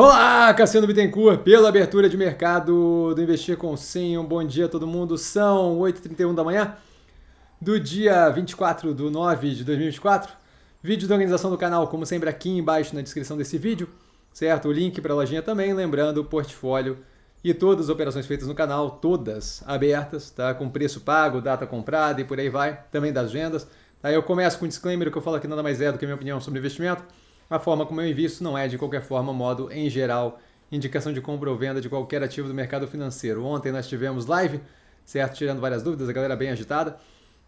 Olá, Cassiano Bittencourt, pela abertura de mercado do Investir com Sim. Um bom dia a todo mundo. São 8h31 da manhã do dia 24 de 9 de 2024. Vídeo da organização do canal, como sempre, aqui embaixo na descrição desse vídeo, certo? O link para a lojinha também, lembrando o portfólio e todas as operações feitas no canal, todas abertas, tá? Com preço pago, data comprada e por aí vai, também das vendas. Aí eu começo com um disclaimer que eu falo que nada mais é do que a minha opinião sobre investimento. A forma como eu invisto não é, de qualquer forma, modo em geral, indicação de compra ou venda de qualquer ativo do mercado financeiro. Ontem nós tivemos live, certo? Tirando várias dúvidas, a galera bem agitada.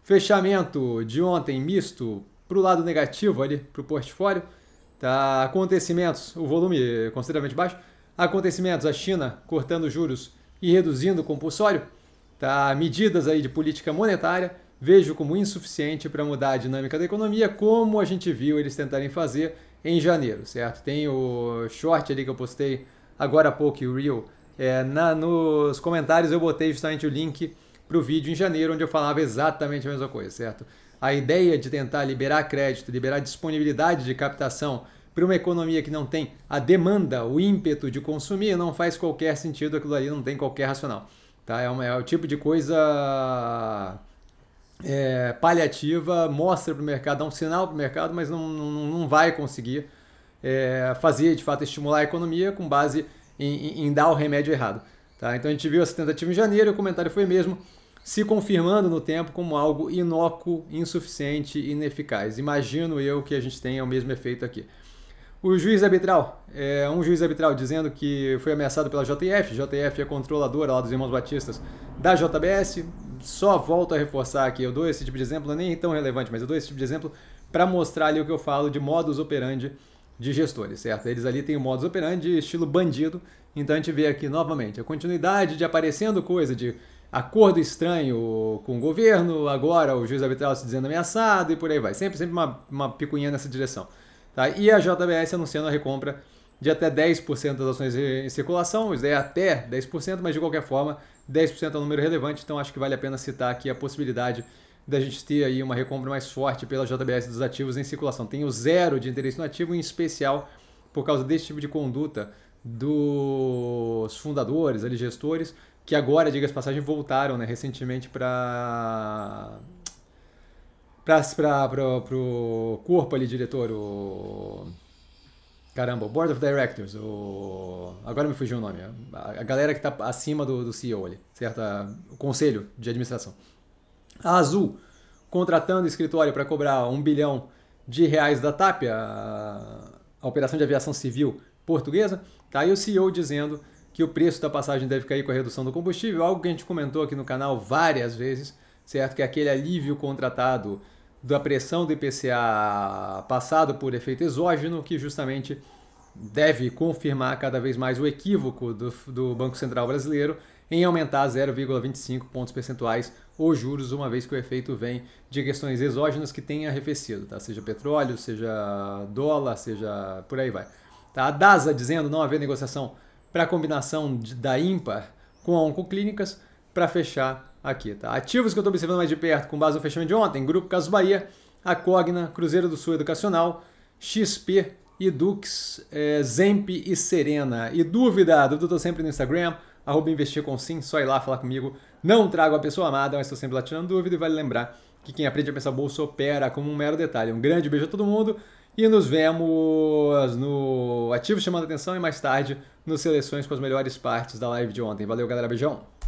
Fechamento de ontem misto para o lado negativo ali, para o portfólio. Tá? Acontecimentos, o volume consideravelmente baixo. Acontecimentos, a China cortando juros e reduzindo o compulsório. Tá? Medidas aí de política monetária vejo como insuficiente para mudar a dinâmica da economia, como a gente viu eles tentarem fazer em janeiro, certo? Tem o short ali que eu postei agora há pouco, o real É, na, nos comentários eu botei justamente o link para o vídeo em janeiro, onde eu falava exatamente a mesma coisa, certo? A ideia de tentar liberar crédito, liberar disponibilidade de captação para uma economia que não tem a demanda, o ímpeto de consumir, não faz qualquer sentido, aquilo ali não tem qualquer racional. Tá? É, uma, é o tipo de coisa é, paliativa, mostra para o mercado, dá um sinal para o mercado, mas não, não, não vai conseguir é, fazer, de fato, estimular a economia com base em, em, em dar o remédio errado. Tá? Então a gente viu essa tentativa em janeiro, o comentário foi mesmo, se confirmando no tempo como algo inócuo, insuficiente e ineficaz. Imagino eu que a gente tenha o mesmo efeito aqui. O juiz arbitral, é, um juiz arbitral dizendo que foi ameaçado pela JF, JF é controladora lá dos Irmãos Batistas da JBS, só volto a reforçar aqui, eu dou esse tipo de exemplo, não é nem tão relevante, mas eu dou esse tipo de exemplo para mostrar ali o que eu falo de modus operandi de gestores, certo? Eles ali têm o modus operandi estilo bandido, então a gente vê aqui novamente a continuidade de aparecendo coisa de acordo estranho com o governo, agora o juiz arbitral se dizendo ameaçado e por aí vai. Sempre, sempre uma, uma picuinha nessa direção. Tá? E a JBS anunciando a recompra de até 10% das ações em circulação, isso é até 10%, mas de qualquer forma 10% é um número relevante, então acho que vale a pena citar aqui a possibilidade da gente ter aí uma recompra mais forte pela JBS dos ativos em circulação. Tem o zero de interesse no ativo, em especial por causa desse tipo de conduta dos fundadores, ali, gestores, que agora, diga-se passagem, voltaram né, recentemente para para o corpo ali, diretor, o Caramba, o Board of Directors, o... agora me fugiu o nome. A galera que está acima do, do CEO ali, certo? O conselho de administração. A Azul, contratando o escritório para cobrar um bilhão de reais da TAP, a... a, Operação de Aviação Civil Portuguesa. Tá aí o CEO dizendo que o preço da passagem deve cair com a redução do combustível, algo que a gente comentou aqui no canal várias vezes, certo? Que é aquele alívio contratado da pressão do IPCA passado por efeito exógeno, que justamente deve confirmar cada vez mais o equívoco do, do Banco Central brasileiro em aumentar 0,25 pontos percentuais os juros, uma vez que o efeito vem de questões exógenas que têm arrefecido, tá? seja petróleo, seja dólar, seja por aí vai. Tá? A DASA dizendo não haver negociação para combinação de, da Impa com a Oncoclínicas para fechar aqui, tá? Ativos que eu estou observando mais de perto com base no fechamento de ontem, Grupo Caso Bahia, a Cogna, Cruzeiro do Sul Educacional, XP, Edux, é, Zemp e Serena. E dúvida, dúvida estou tô sempre no Instagram, arroba investir com sim, só ir lá falar comigo. Não trago a pessoa amada, mas estou sempre lá tirando dúvida e vale lembrar que quem aprende a pensar bolsa opera como um mero detalhe. Um grande beijo a todo mundo e nos vemos no Ativo Chamando Atenção e mais tarde nos Seleções com as melhores partes da live de ontem. Valeu, galera. Beijão!